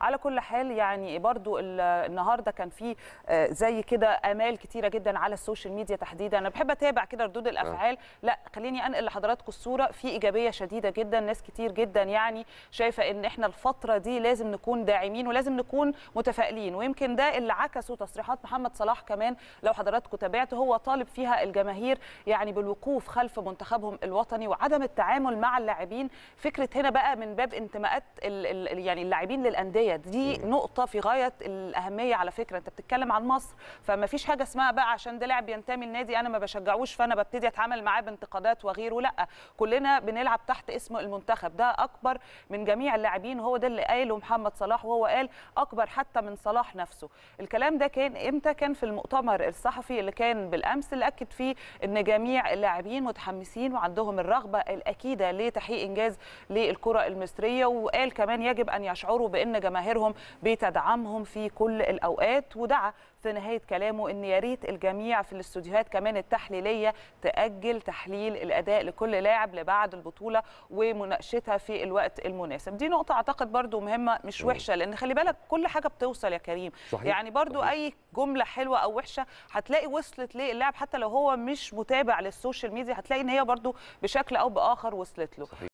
على كل حال يعني برضو النهارده كان في آه، زي كده امال كتيره جدا على السوشيال ميديا تحديدا انا بحب اتابع كده ردود آه. الافعال لا خليني انقل لحضراتكم الصوره في ايجابيه شديده جدا ناس كتير جدا يعني شايفه ان احنا الفتره دي لازم نكون داعمين ولازم نكون متفائلين ويمكن ده اللي عكسه تصريحات محمد صلاح كمان لو حضراتكم تابعت هو طالب فيها الجماهير يعني بالوقوف خلف منتخبهم الوطني وعدم التعامل مع اللاعبين فكره هنا بقى من باب انتماءات يعني اللاعبين للانديه الدوليه دي نقطه في غايه الاهميه على فكره انت بتتكلم عن مصر فما فيش حاجه اسمها بقى عشان ده لاعب ينتمي النادي انا ما بشجعوش فانا ببتدي اتعامل معاه بانتقادات وغيره لا كلنا بنلعب تحت اسم المنتخب ده اكبر من جميع اللاعبين وهو ده اللي قاله محمد صلاح وهو قال اكبر حتى من صلاح نفسه الكلام ده كان امتى كان في المؤتمر الصحفي اللي كان بالامس اللي اكد فيه ان جميع اللاعبين متحمسين وعندهم الرغبه الاكيده لتحقيق انجاز للكره المصريه وقال كمان يجب ان يشعروا بان جماهير جماهيرهم بتدعمهم في كل الأوقات ودعا في نهاية كلامه أن يا ريت الجميع في الاستوديوهات كمان التحليلية تأجل تحليل الأداء لكل لاعب لبعد البطولة ومناقشتها في الوقت المناسب دي نقطة أعتقد برضو مهمة مش وحشة لأن خلي بالك كل حاجة بتوصل يا كريم صحيح. يعني برضو صحيح. أي جملة حلوة أو وحشة هتلاقي وصلت للاعب حتى لو هو مش متابع للسوشيال ميديا هتلاقي أن هي برضو بشكل أو بآخر وصلت له صحيح.